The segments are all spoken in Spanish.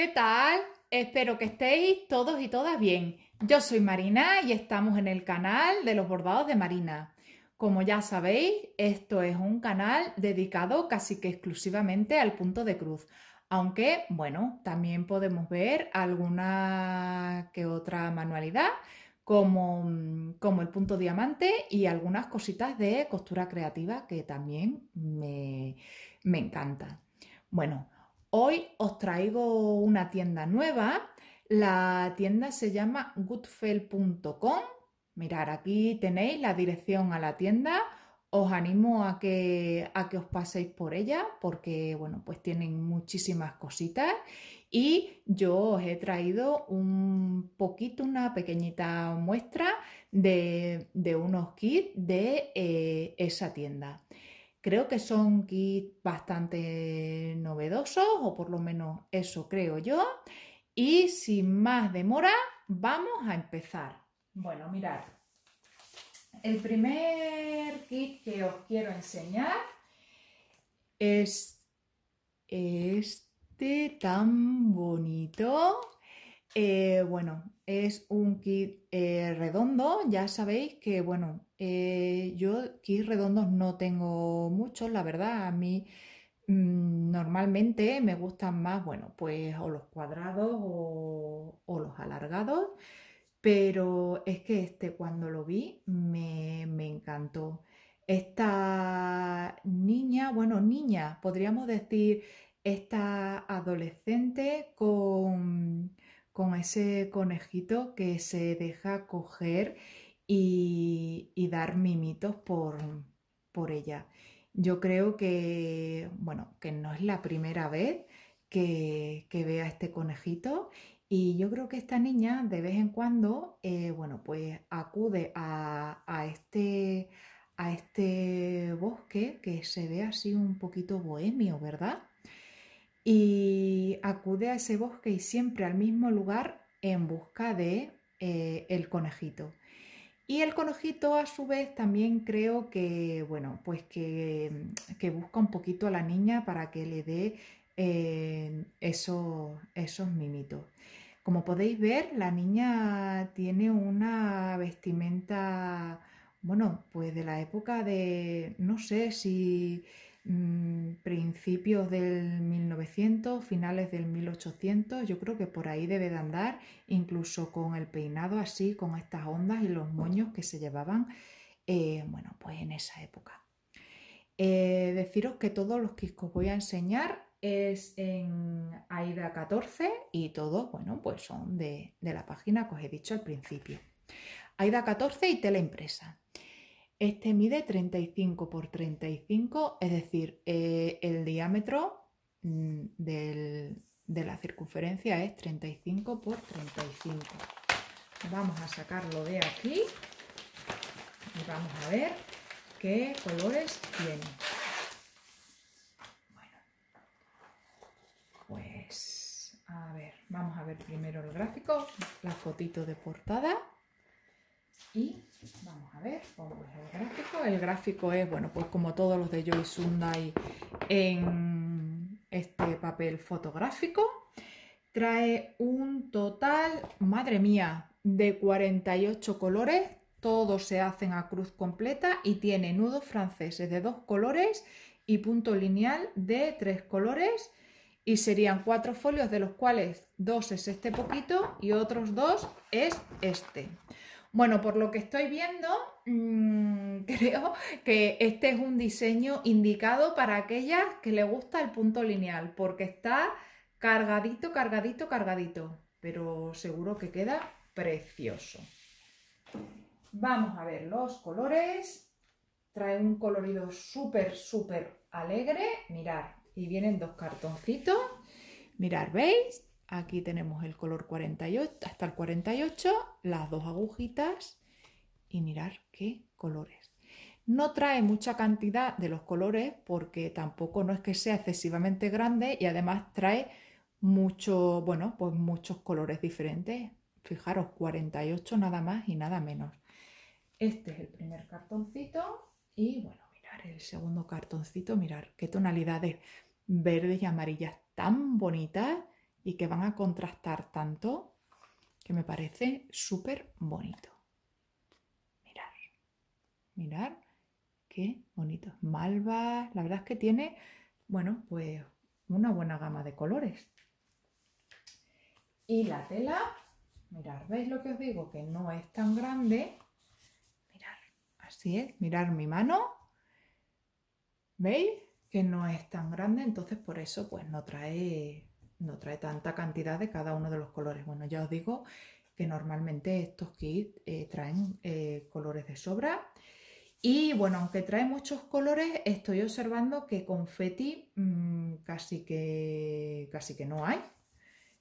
¿Qué tal? Espero que estéis todos y todas bien. Yo soy Marina y estamos en el canal de los bordados de Marina. Como ya sabéis, esto es un canal dedicado casi que exclusivamente al punto de cruz. Aunque, bueno, también podemos ver alguna que otra manualidad, como, como, el punto diamante y algunas cositas de costura creativa que también me, me encanta. Bueno, Hoy os traigo una tienda nueva. La tienda se llama goodfell.com. Mirad, aquí tenéis la dirección a la tienda. Os animo a que, a que os paséis por ella porque, bueno, pues tienen muchísimas cositas y yo os he traído un poquito, una pequeñita muestra de, de unos kits de eh, esa tienda. Creo que son kits bastante novedosos, o por lo menos eso creo yo. Y sin más demora, vamos a empezar. Bueno, mirad. El primer kit que os quiero enseñar es este tan bonito eh, bueno, es un kit eh, redondo, ya sabéis que, bueno, eh, yo kits redondos no tengo muchos, la verdad, a mí mm, normalmente me gustan más, bueno, pues o los cuadrados o, los alargados, pero es que este cuando lo vi me encantó. Esta niña, bueno, niña, podríamos decir, esta adolescente con con ese conejito que se deja coger y, dar mimitos por, por ella. Yo creo que, bueno, que no es la primera vez que, vea este conejito y yo creo que esta niña de vez en cuando, eh, bueno, pues acude a, este, a este bosque que se ve así un poquito bohemio, ¿verdad? y acude a ese bosque y siempre al mismo lugar en busca de eh, el conejito. Y el conejito a su vez también creo que, bueno, pues que, mm, que busca un poquito a la niña para que le dé eh, esos, esos mimitos. Como podéis ver, la niña tiene una vestimenta, bueno, pues de la época de, no sé si Mm, principios del 1900, finales del 1800, yo creo que por ahí debe de andar, incluso con el peinado así, con estas ondas y los moños que se llevaban, eh, bueno, pues en esa época. Eh, deciros que todos los que os voy a enseñar es en AIDA 14 y todos, bueno, pues son de, la página que os he dicho al principio. AIDA 14 y teleimpresa. Este mide 35 por 35, es decir, eh, el diámetro mm, de la circunferencia es 35 por 35. Vamos a sacarlo de aquí y vamos a ver qué colores tiene. Bueno, pues a ver, vamos a ver primero el gráfico, la fotito de portada. Y vamos a ver cómo es el gráfico. El gráfico es, bueno, pues como todos los de Joy Sundai en este papel fotográfico. Trae un total, madre mía, de 48 colores. Todos se hacen a cruz completa y tiene nudos franceses de dos colores y punto lineal de tres colores. Y serían cuatro folios, de los cuales dos es este poquito y otros dos es este. Bueno, por lo que estoy viendo, mm, creo que este es un diseño indicado para aquellas que le gusta el punto lineal, porque está cargadito, cargadito, cargadito, pero seguro que queda precioso. Vamos a ver los colores. Trae un colorido súper, súper alegre. Mirar, y vienen dos cartoncitos. Mirar, ¿veis? Aquí tenemos el color 48, hasta el 48, las dos agujitas y mirar qué colores. No trae mucha cantidad de los colores porque tampoco no es que sea excesivamente grande y además trae mucho, bueno, pues muchos colores diferentes. Fijaros, 48 nada más y nada menos. Este es el primer cartoncito y bueno, mirar el segundo cartoncito, mirar qué tonalidades verdes y amarillas tan bonitas y que van a contrastar tanto que me parece súper bonito. Mirar, mirar, qué bonito. Malva, la verdad es que tiene, bueno, pues una buena gama de colores. Y la tela, mirar ¿veis lo que os digo? Que no es tan grande. mirar así es, mirar mi mano. ¿Veis? Que no es tan grande, entonces por eso pues no trae no trae tanta cantidad de cada uno de los colores. Bueno, ya os digo que normalmente estos kits eh, traen eh, colores de sobra. Y bueno, aunque trae muchos colores, estoy observando que confeti mm, casi, que, casi que no hay.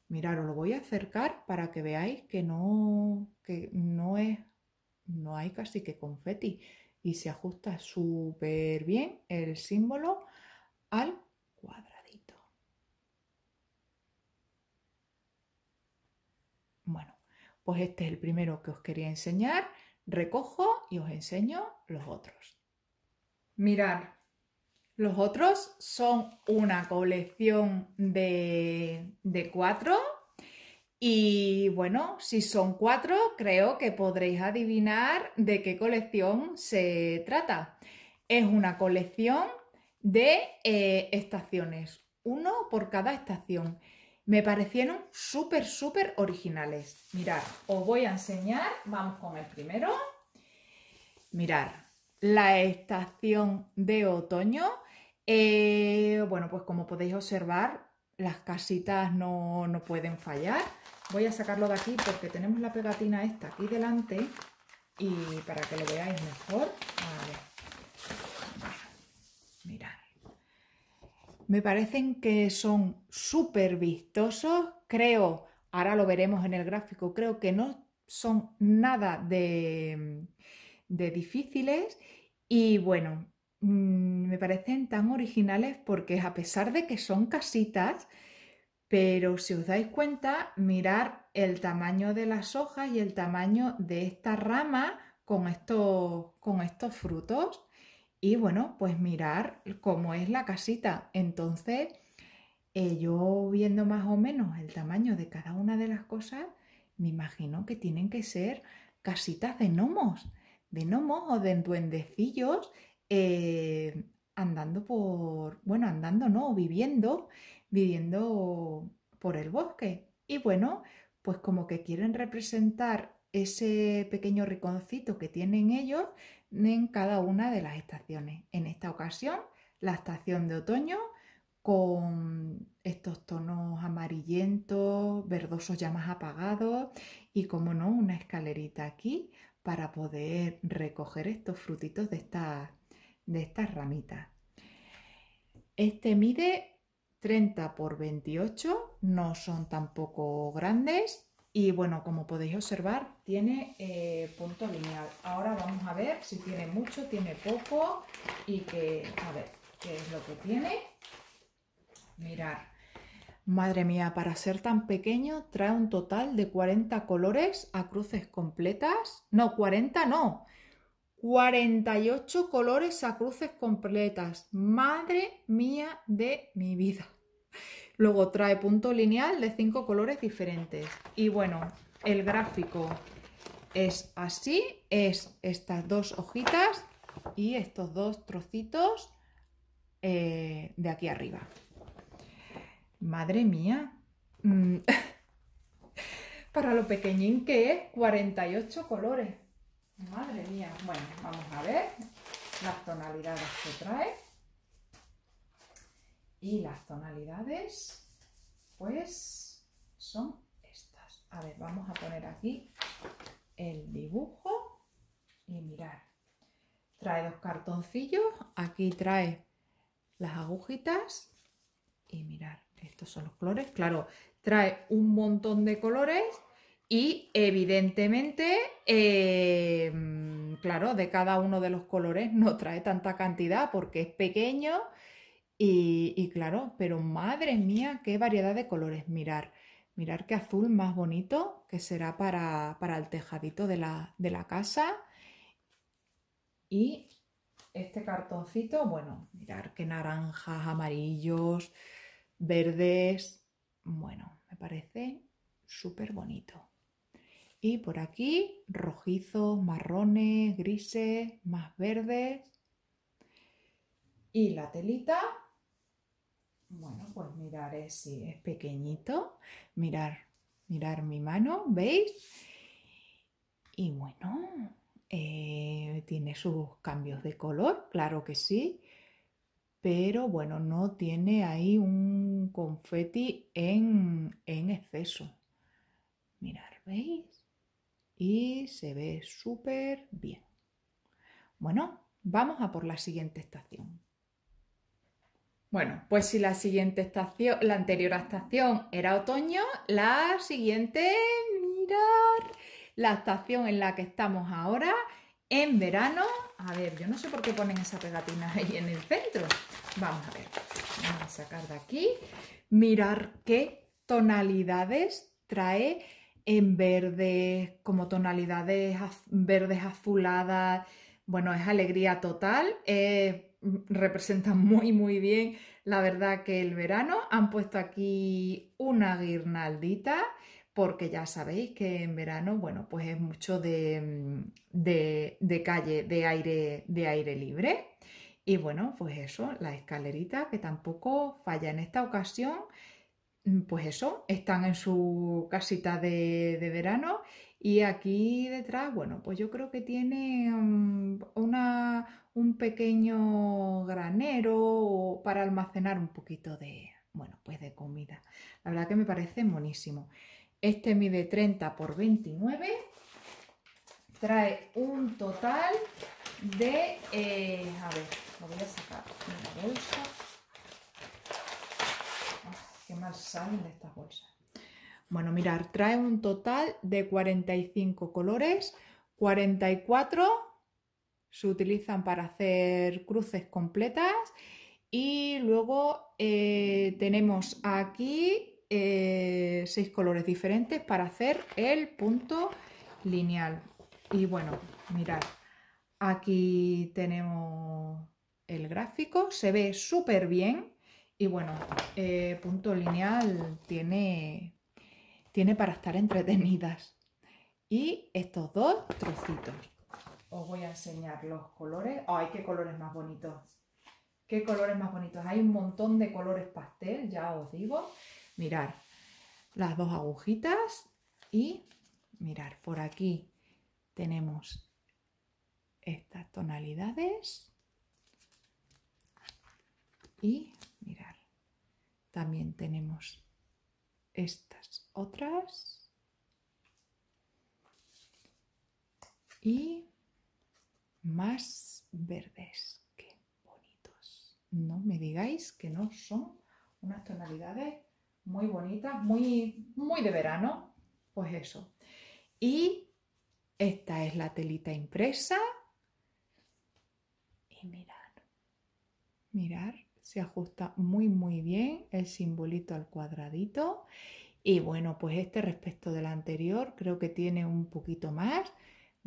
Mirad, os lo voy a acercar para que veáis que no, que no es, no hay casi que confeti. Y se ajusta súper bien el símbolo al cuadro. pues este es el primero que os quería enseñar, recojo y os enseño los otros. Mirad, los otros son una colección de, cuatro y bueno, si son cuatro, creo que podréis adivinar de qué colección se trata. Es una colección de eh, estaciones, uno por cada estación. Me parecieron súper, súper originales. Mirad, os voy a enseñar, vamos con el primero. Mirad, la estación de otoño. Eh, bueno, pues como podéis observar, las casitas no, no pueden fallar. Voy a sacarlo de aquí porque tenemos la pegatina esta aquí delante y para que lo veáis mejor. me parecen que son súper vistosos, creo, ahora lo veremos en el gráfico, creo que no son nada de, difíciles y bueno, mm, me parecen tan originales porque a pesar de que son casitas, pero si os dais cuenta, mirar el tamaño de las hojas y el tamaño de esta rama con esto con estos frutos y bueno, pues mirar cómo es la casita. Entonces, eh, yo viendo más o menos el tamaño de cada una de las cosas, me imagino que tienen que ser casitas de gnomos, de gnomos o de duendecillos eh, andando por, bueno, andando no, viviendo, viviendo por el bosque. Y bueno, pues como que quieren representar ese pequeño riconcito que tienen ellos, en cada una de las estaciones. En esta ocasión, la estación de otoño con estos tonos amarillentos, verdosos ya más apagados y, como no, una escalerita aquí para poder recoger estos frutitos de, esta, de estas ramitas. Este mide 30 por 28, no son tampoco grandes y bueno, como podéis observar, tiene eh, punto lineal. Ahora vamos a ver si tiene mucho, tiene poco y que, a ver, qué es lo que tiene. Mirar. Madre mía, para ser tan pequeño trae un total de 40 colores a cruces completas. No, 40 no. 48 colores a cruces completas. Madre mía de mi vida. Luego trae punto lineal de cinco colores diferentes. Y bueno, el gráfico es así, es estas dos hojitas y estos dos trocitos eh, de aquí arriba. Madre mía, mm. para lo pequeñín que es, 48 colores. Madre mía, bueno, vamos a ver las tonalidades que trae. Y las tonalidades, pues son estas. A ver, vamos a poner aquí el dibujo y mirar. Trae dos cartoncillos, aquí trae las agujitas y mirar, estos son los colores. Claro, trae un montón de colores y evidentemente, eh, claro, de cada uno de los colores no trae tanta cantidad porque es pequeño y, claro, pero madre mía, qué variedad de colores. Mirar, mirar qué azul más bonito que será para, el tejadito de la, casa. Y este cartoncito, bueno, mirar qué naranjas, amarillos, verdes. Bueno, me parece súper bonito. Y por aquí, rojizos, marrones, grises, más verdes. Y la telita bueno, pues mirar es, es pequeñito. Mirar, mirar mi mano, ¿veis? Y bueno, eh, tiene sus cambios de color, claro que sí. Pero bueno, no tiene ahí un confeti en, en exceso. Mirar, ¿veis? Y se ve súper bien. Bueno, vamos a por la siguiente estación. Bueno, pues si la siguiente estación, la anterior estación era otoño, la siguiente, mirar, la estación en la que estamos ahora, en verano. A ver, yo no sé por qué ponen esa pegatina ahí en el centro. Vamos a ver, vamos a sacar de aquí. Mirar qué tonalidades trae en verde, como tonalidades verdes azuladas. Bueno, es alegría total. Eh, representan muy muy bien la verdad que el verano. Han puesto aquí una guirnaldita porque ya sabéis que en verano, bueno, pues es mucho de, mm, de, calle, de aire, de aire libre. Y bueno, pues eso, la escalerita que tampoco falla en esta ocasión. Mm, pues eso, están en su casita de, de verano y aquí detrás, bueno, pues yo creo que tiene mm, una, un pequeño granero para almacenar un poquito de, bueno, pues de comida. La verdad que me parece monísimo. Este mide 30 por 29. Trae un total de, eh, a ver, lo voy a sacar de la bolsa. Ah, qué mal salen de estas bolsas. Bueno, mirar, trae un total de 45 colores, 44 se utilizan para hacer cruces completas y luego eh, tenemos aquí eh, seis colores diferentes para hacer el punto lineal. Y bueno, mirad, aquí tenemos el gráfico, se ve súper bien. Y bueno, eh, punto lineal tiene, tiene para estar entretenidas. Y estos dos trocitos os voy a enseñar los colores. ¡Ay, qué colores más bonitos! ¡Qué colores más bonitos! Hay un montón de colores pastel, ya os digo. Mirar las dos agujitas y mirar por aquí tenemos estas tonalidades y mirar también tenemos estas otras y más verdes. Qué bonitos. No me digáis que no son unas tonalidades muy bonitas, muy, muy de verano. Pues eso. Y esta es la telita impresa. Y mirad, mirad, se ajusta muy muy bien el simbolito al cuadradito. Y bueno, pues este respecto del anterior creo que tiene un poquito más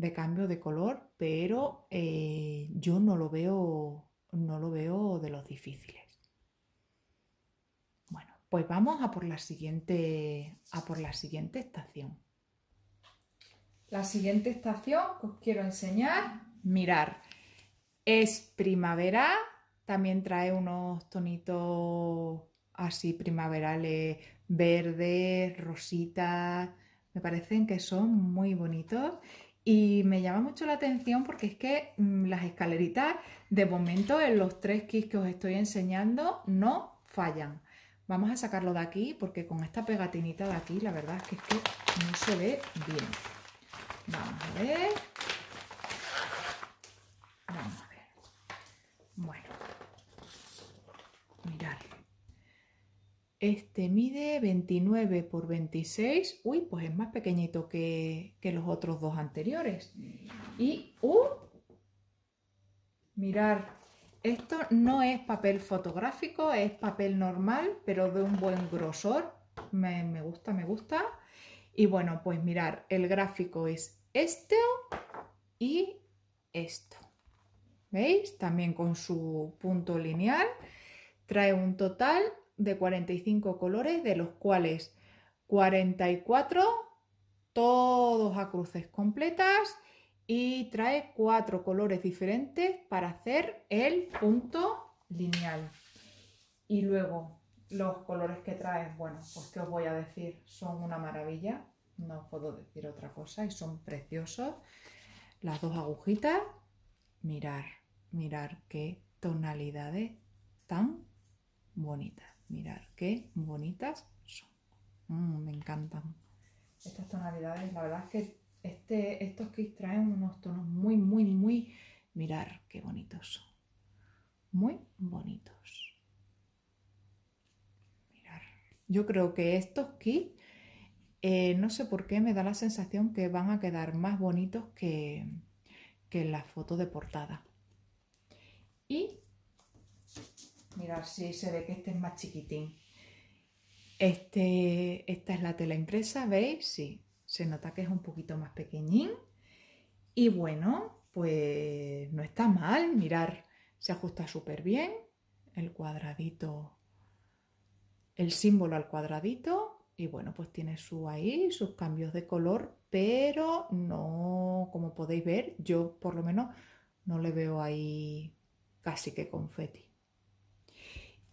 de cambio de color, pero eh, yo no lo veo, no lo veo de los difíciles. Bueno, pues vamos a por la siguiente, a por la siguiente estación. La siguiente estación que os quiero enseñar, mirar, es primavera, también trae unos tonitos así primaverales, verdes, rositas, me parecen que son muy bonitos y me llama mucho la atención porque es que mm, las escaleritas, de momento en los tres kits que os estoy enseñando, no fallan. Vamos a sacarlo de aquí porque con esta pegatinita de aquí, la verdad es que, es que no se ve bien. Vamos a ver. Vamos a ver. Bueno. Mirad. Este mide 29 por 26. Uy, pues es más pequeñito que, los otros dos anteriores. Y, uh, mirar, esto no es papel fotográfico, es papel normal, pero de un buen grosor. Me, me gusta, me gusta. Y bueno, pues mirar, el gráfico es este y esto. ¿Veis? También con su punto lineal. Trae un total de 45 colores, de los cuales 44 todos a cruces completas y trae cuatro colores diferentes para hacer el punto lineal. Y luego los colores que trae, bueno, pues que os voy a decir, son una maravilla, no puedo decir otra cosa y son preciosos. Las dos agujitas, mirar, mirar qué tonalidades tan bonitas mirar qué bonitas son. Mm, me encantan. Estas tonalidades, la verdad es que este, estos kits traen unos tonos muy, muy, muy... Mirar qué bonitos son. Muy bonitos. Mirar. Yo creo que estos kits, eh, no sé por qué, me da la sensación que van a quedar más bonitos que, que la foto de portada. Y si se ve que este es más chiquitín. Este, esta es la tela impresa, ¿veis? Sí, se nota que es un poquito más pequeñín. Y bueno, pues no está mal, mirar, se ajusta súper bien. El cuadradito, el símbolo al cuadradito. Y bueno, pues tiene su ahí, sus cambios de color, pero no, como podéis ver, yo por lo menos no le veo ahí casi que confeti.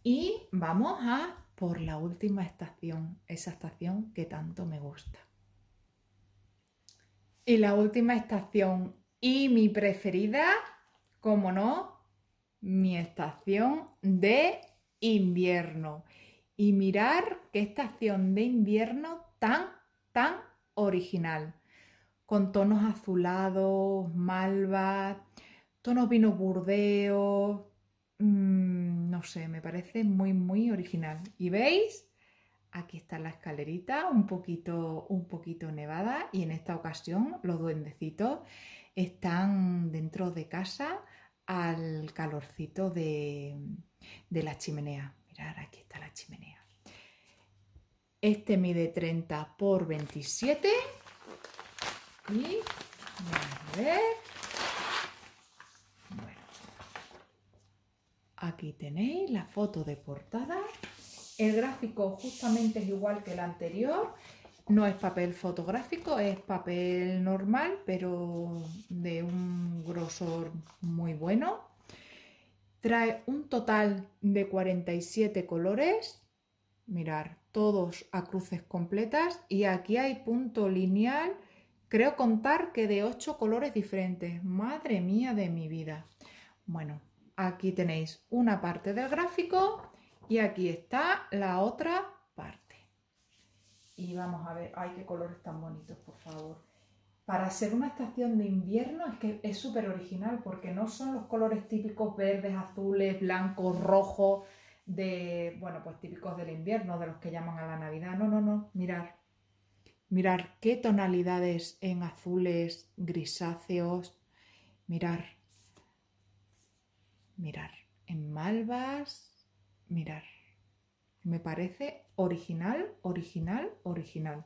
Y vamos a por la última estación, esa estación que tanto me gusta. Y la última estación y mi preferida, como no, mi estación de invierno. Y mirar qué estación de invierno tan, tan original. Con tonos azulados, malva, tonos vino burdeos, no sé, me parece muy, muy original. ¿Y veis? Aquí está la escalerita, un poquito, un poquito nevada y en esta ocasión los duendecitos están dentro de casa al calorcito de, de la chimenea. Mirad, aquí está la chimenea. Este mide 30 por 27 y a Aquí tenéis la foto de portada. El gráfico justamente es igual que el anterior. No es papel fotográfico, es papel normal, pero de un grosor muy bueno. Trae un total de 47 colores. Mirar, todos a cruces completas. Y aquí hay punto lineal. Creo contar que de 8 colores diferentes. Madre mía de mi vida. Bueno, Aquí tenéis una parte del gráfico y aquí está la otra parte. Y vamos a ver, ay, qué colores tan bonitos, por favor. Para ser una estación de invierno es que es súper original porque no son los colores típicos verdes, azules, blancos, rojos, de, bueno, pues típicos del invierno, de los que llaman a la Navidad. No, no, no, mirar. Mirar qué tonalidades en azules, grisáceos. Mirar mirar. En Malvas, mirar. Me parece original, original, original.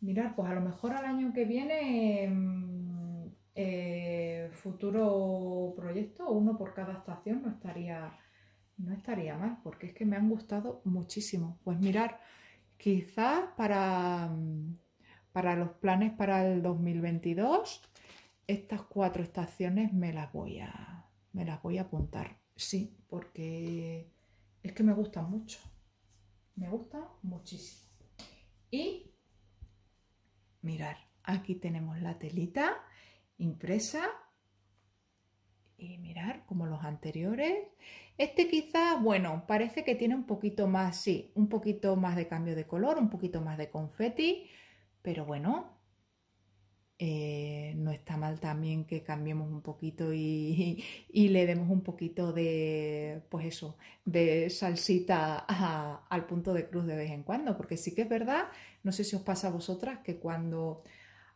Mirar, pues a lo mejor al año que viene, em, eh, futuro proyecto, uno por cada estación, no estaría, no estaría mal, porque es que me han gustado muchísimo. Pues mirar, quizás para, para los planes para el 2022, estas cuatro estaciones me las voy a me las voy a apuntar, sí, porque es que me gustan mucho. Me gustan muchísimo. Y mirar, aquí tenemos la telita impresa y mirar como los anteriores. Este quizás, bueno, parece que tiene un poquito más, sí, un poquito más de cambio de color, un poquito más de confeti, pero bueno, eh, no está mal también que cambiemos un poquito y, le demos un poquito de, pues eso, de salsita al punto de cruz de vez en cuando, porque sí que es verdad, no sé si os pasa a vosotras, que cuando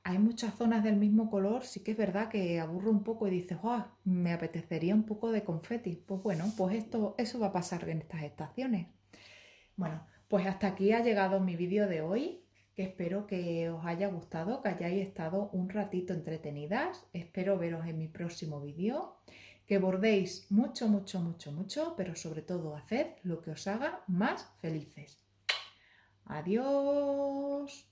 hay muchas zonas del mismo color, sí que es verdad que aburro un poco y dices, me apetecería un poco de confeti. Pues bueno, pues esto, eso va a pasar en estas estaciones. Bueno, pues hasta aquí ha llegado mi vídeo de hoy espero que os haya gustado, que hayáis estado un ratito entretenidas. Espero veros en mi próximo vídeo, que bordéis mucho, mucho, mucho, mucho, pero sobre todo haced lo que os haga más felices. Adiós.